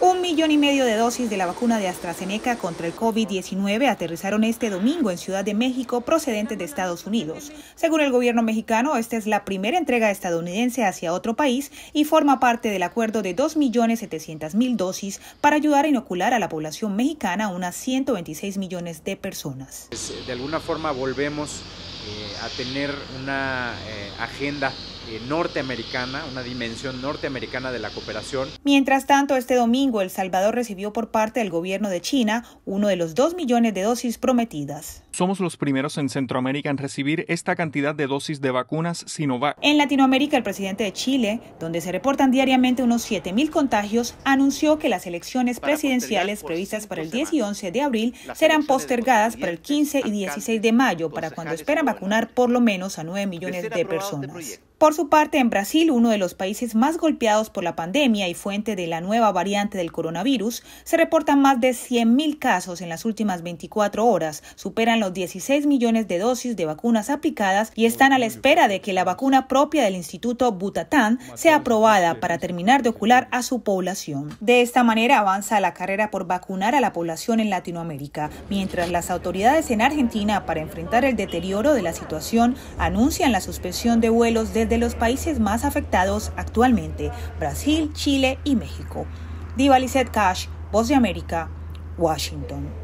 Un millón y medio de dosis de la vacuna de AstraZeneca contra el COVID-19 aterrizaron este domingo en Ciudad de México procedentes de Estados Unidos. Según el gobierno mexicano, esta es la primera entrega estadounidense hacia otro país y forma parte del acuerdo de 2.700.000 dosis para ayudar a inocular a la población mexicana unas 126 millones de personas. Pues, de alguna forma volvemos eh, a tener una eh, agenda eh, norteamericana, una dimensión norteamericana de la cooperación. Mientras tanto, este domingo El Salvador recibió por parte del gobierno de China uno de los dos millones de dosis prometidas. Somos los primeros en Centroamérica en recibir esta cantidad de dosis de vacunas Sinovac. En Latinoamérica, el presidente de Chile, donde se reportan diariamente unos 7.000 contagios, anunció que las elecciones presidenciales previstas para el 10 y 11 de abril serán postergadas para el 15 y 16 de mayo, para cuando esperan vacunar por lo menos a 9 millones de personas. Por su parte, en Brasil, uno de los países más golpeados por la pandemia y fuente de la nueva variante del coronavirus, se reportan más de 100.000 casos en las últimas 24 horas, superan los 16 millones de dosis de vacunas aplicadas y están a la espera de que la vacuna propia del Instituto Butatán sea aprobada para terminar de ocular a su población. De esta manera avanza la carrera por vacunar a la población en Latinoamérica, mientras las autoridades en Argentina para enfrentar el deterioro de la situación anuncian la suspensión de vuelos desde de los países más afectados actualmente, Brasil, Chile y México. Diva Lizette Cash, Voz de América, Washington.